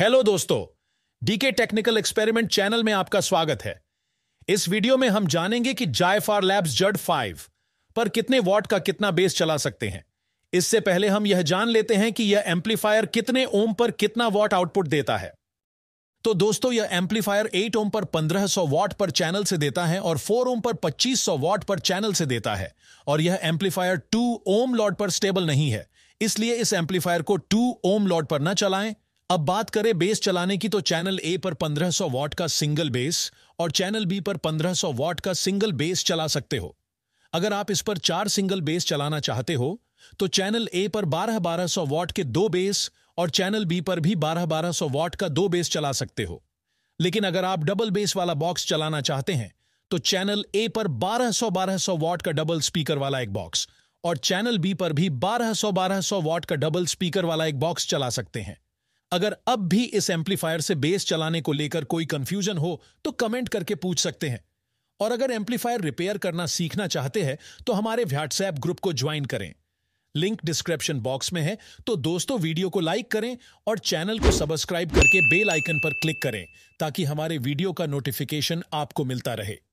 hello दोस्तों DK technical experiment channel में आपका स्वागत है इस वीडियो में हम जानेंगे कि जायफार लैब्स जड फाइव पर कितने वॉट का कितना बेस चला सकते हैं इससे पहले हम यह जान लेते हैं कि यह एम्पलीफायर कितने ओम पर कितना वॉट आउटपुट देता है तो दोस्तों यह एम्पलीफायर 8 ओम पर 1500 वॉट पर चैनल से देता है और 4 ओम पर 2500 वॉट पर चैनल से देता है और यह एम्पलीफायर 2 ओम लॉट पर स्टेबल नहीं है इसलिए इस एम्पलीफायर को 2 ओम लॉट पर न चलाएं अब बात करें बेस चलाने की तो चैनल ए पर 1500 वॉट का सिंगल बेस और चैनल बी पर 1500 वॉट का सिंगल बेस चला सकते हो अगर आप इस पर चार सिंगल बेस चलाना चाहते हो तो चैनल ए पर 12-1200 वॉट के दो बेस और चैनल बी पर भी 12-1200 वॉट का दो बेस चला सकते हो लेकिन अगर आप डबल बेस वाला बॉक्स चलाना चाहते हैं तो चैनल ए पर 1200-1200 वॉट का डबल स्पीकर वाला एक बॉक्स और चैनल बी पर भी 1200-1200 वॉट का डबल स्पीकर वाला एक बॉक्स चला सकते हैं अगर अब भी इस एम्पलीफायर से बेस चलाने को लेकर कोई कंफ्यूजन हो तो कमेंट करके पूछ सकते हैं और अगर एम्पलीफायर रिपेयर करना सीखना चाहते हैं तो हमारे व्हाट्सएप ग्रुप को ज्वाइन करें लिंक डिस्क्रिप्शन बॉक्स में है तो दोस्तों वीडियो को लाइक करें और चैनल को सब्सक्राइब करके बेल आइकन पर क्लिक करें ताकि हमारे वीडियो का नोटिफिकेशन आपको मिलता रहे